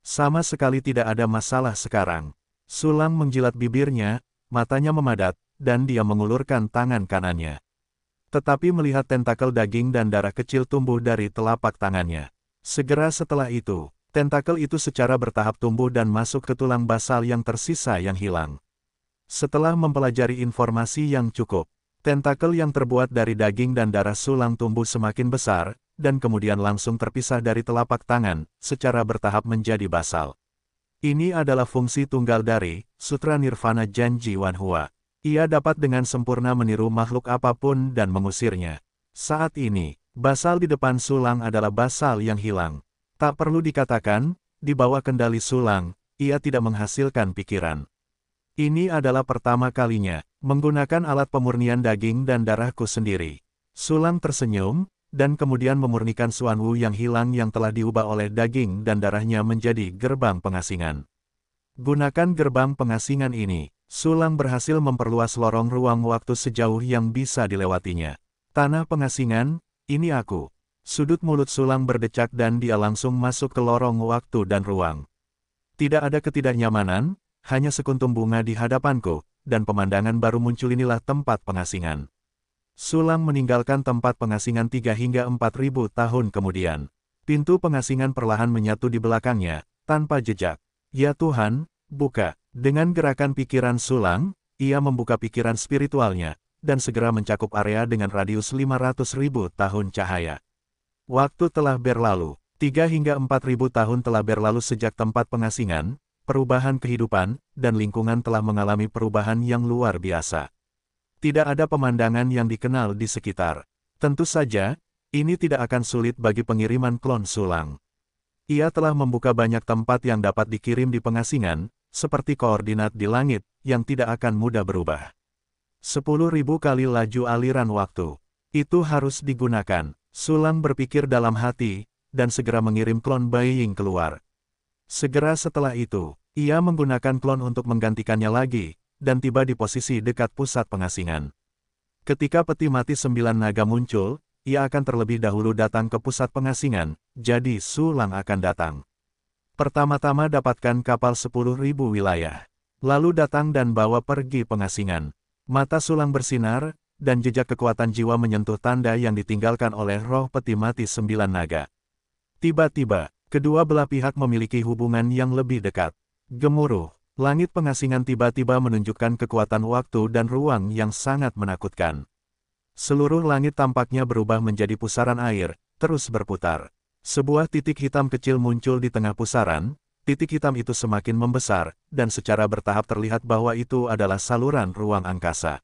Sama sekali tidak ada masalah sekarang. Sulang menjilat bibirnya, matanya memadat, dan dia mengulurkan tangan kanannya. Tetapi melihat tentakel daging dan darah kecil tumbuh dari telapak tangannya. Segera setelah itu, tentakel itu secara bertahap tumbuh dan masuk ke tulang basal yang tersisa yang hilang. Setelah mempelajari informasi yang cukup, tentakel yang terbuat dari daging dan darah sulang tumbuh semakin besar, dan kemudian langsung terpisah dari telapak tangan, secara bertahap menjadi basal. Ini adalah fungsi tunggal dari Sutra Nirvana Janji Wanhua. Ia dapat dengan sempurna meniru makhluk apapun dan mengusirnya. Saat ini, basal di depan sulang adalah basal yang hilang. Tak perlu dikatakan, di bawah kendali sulang, ia tidak menghasilkan pikiran. Ini adalah pertama kalinya, menggunakan alat pemurnian daging dan darahku sendiri. Sulang tersenyum, dan kemudian memurnikan Suan Wu yang hilang yang telah diubah oleh daging dan darahnya menjadi gerbang pengasingan. Gunakan gerbang pengasingan ini, Sulang berhasil memperluas lorong ruang waktu sejauh yang bisa dilewatinya. Tanah pengasingan, ini aku. Sudut mulut Sulang berdecak dan dia langsung masuk ke lorong waktu dan ruang. Tidak ada ketidaknyamanan, hanya sekuntum bunga di hadapanku, dan pemandangan baru muncul inilah tempat pengasingan. Sulang meninggalkan tempat pengasingan tiga hingga empat ribu tahun kemudian. Pintu pengasingan perlahan menyatu di belakangnya, tanpa jejak. Ya Tuhan, buka. Dengan gerakan pikiran Sulang, ia membuka pikiran spiritualnya, dan segera mencakup area dengan radius lima ratus ribu tahun cahaya. Waktu telah berlalu, Tiga hingga empat ribu tahun telah berlalu sejak tempat pengasingan, perubahan kehidupan, dan lingkungan telah mengalami perubahan yang luar biasa. Tidak ada pemandangan yang dikenal di sekitar. Tentu saja, ini tidak akan sulit bagi pengiriman klon sulang. Ia telah membuka banyak tempat yang dapat dikirim di pengasingan, seperti koordinat di langit, yang tidak akan mudah berubah. 10.000 kali laju aliran waktu. Itu harus digunakan. Sulang berpikir dalam hati, dan segera mengirim klon Baiying keluar. Segera setelah itu, ia menggunakan klon untuk menggantikannya lagi, dan tiba di posisi dekat pusat pengasingan. Ketika peti mati sembilan naga muncul, ia akan terlebih dahulu datang ke pusat pengasingan, jadi Sulang akan datang. Pertama-tama dapatkan kapal sepuluh ribu wilayah. Lalu datang dan bawa pergi pengasingan. Mata Sulang bersinar, dan jejak kekuatan jiwa menyentuh tanda yang ditinggalkan oleh roh peti mati sembilan naga. Tiba-tiba, kedua belah pihak memiliki hubungan yang lebih dekat. Gemuruh. Langit pengasingan tiba-tiba menunjukkan kekuatan waktu dan ruang yang sangat menakutkan. Seluruh langit tampaknya berubah menjadi pusaran air, terus berputar. Sebuah titik hitam kecil muncul di tengah pusaran, titik hitam itu semakin membesar, dan secara bertahap terlihat bahwa itu adalah saluran ruang angkasa.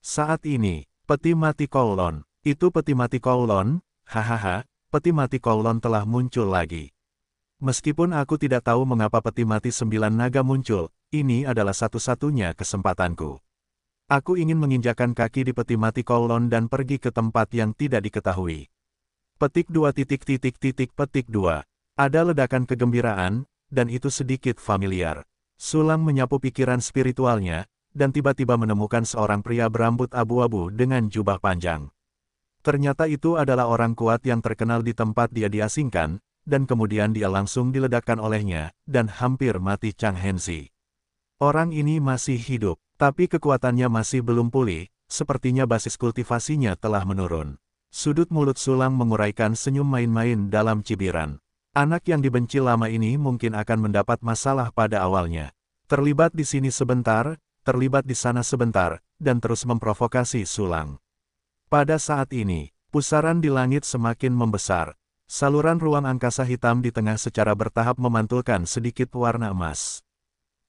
Saat ini, peti mati kolon, itu peti mati kolon, hahaha, peti mati kolon telah muncul lagi. Meskipun aku tidak tahu mengapa peti mati sembilan naga muncul, ini adalah satu-satunya kesempatanku. Aku ingin menginjakan kaki di peti mati kolon dan pergi ke tempat yang tidak diketahui. Petik dua titik titik titik petik dua. Ada ledakan kegembiraan, dan itu sedikit familiar. Sulang menyapu pikiran spiritualnya, dan tiba-tiba menemukan seorang pria berambut abu-abu dengan jubah panjang. Ternyata itu adalah orang kuat yang terkenal di tempat dia diasingkan, dan kemudian dia langsung diledakkan olehnya, dan hampir mati Chang Hensi. Orang ini masih hidup, tapi kekuatannya masih belum pulih, sepertinya basis kultivasinya telah menurun. Sudut mulut sulang menguraikan senyum main-main dalam cibiran. Anak yang dibenci lama ini mungkin akan mendapat masalah pada awalnya. Terlibat di sini sebentar, terlibat di sana sebentar, dan terus memprovokasi sulang. Pada saat ini, pusaran di langit semakin membesar, Saluran ruang angkasa hitam di tengah secara bertahap memantulkan sedikit warna emas.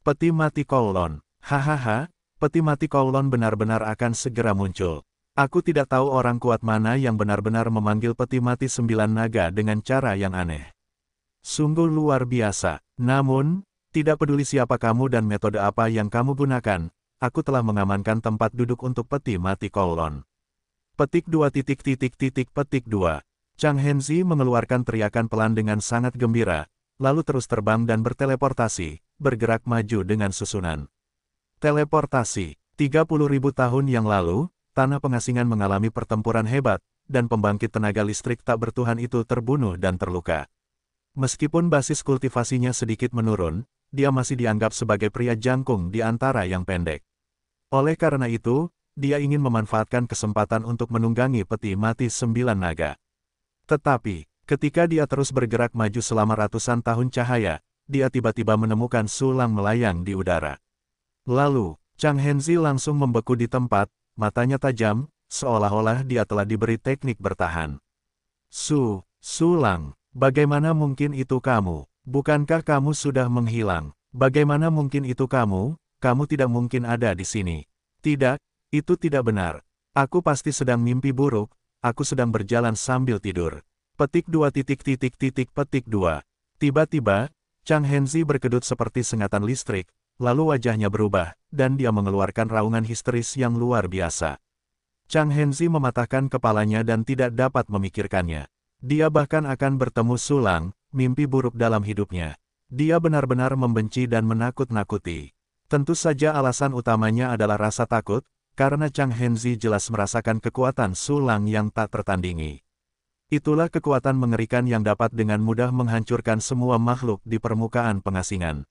Peti mati kolon. Hahaha, peti mati kolon benar-benar akan segera muncul. Aku tidak tahu orang kuat mana yang benar-benar memanggil peti mati sembilan naga dengan cara yang aneh. Sungguh luar biasa. Namun, tidak peduli siapa kamu dan metode apa yang kamu gunakan, aku telah mengamankan tempat duduk untuk peti mati kolon. Petik dua titik titik titik petik dua. Chang Henzi mengeluarkan teriakan pelan dengan sangat gembira, lalu terus terbang dan berteleportasi, bergerak maju dengan susunan. Teleportasi 30.000 tahun yang lalu, tanah pengasingan mengalami pertempuran hebat, dan pembangkit tenaga listrik tak bertuhan itu terbunuh dan terluka. Meskipun basis kultivasinya sedikit menurun, dia masih dianggap sebagai pria jangkung di antara yang pendek. Oleh karena itu, dia ingin memanfaatkan kesempatan untuk menunggangi peti mati sembilan naga. Tetapi, ketika dia terus bergerak maju selama ratusan tahun cahaya, dia tiba-tiba menemukan sulang melayang di udara. Lalu, Chang Henzi langsung membeku di tempat, matanya tajam, seolah-olah dia telah diberi teknik bertahan. Su, sulang, bagaimana mungkin itu kamu? Bukankah kamu sudah menghilang? Bagaimana mungkin itu kamu? Kamu tidak mungkin ada di sini. Tidak, itu tidak benar. Aku pasti sedang mimpi buruk, aku sedang berjalan sambil tidur. Petik dua titik titik titik petik dua. Tiba-tiba, Chang Henzi berkedut seperti sengatan listrik, lalu wajahnya berubah, dan dia mengeluarkan raungan histeris yang luar biasa. Chang Henzi mematahkan kepalanya dan tidak dapat memikirkannya. Dia bahkan akan bertemu Sulang, mimpi buruk dalam hidupnya. Dia benar-benar membenci dan menakut-nakuti. Tentu saja alasan utamanya adalah rasa takut, karena Chang Henzi jelas merasakan kekuatan sulang yang tak tertandingi. Itulah kekuatan mengerikan yang dapat dengan mudah menghancurkan semua makhluk di permukaan pengasingan.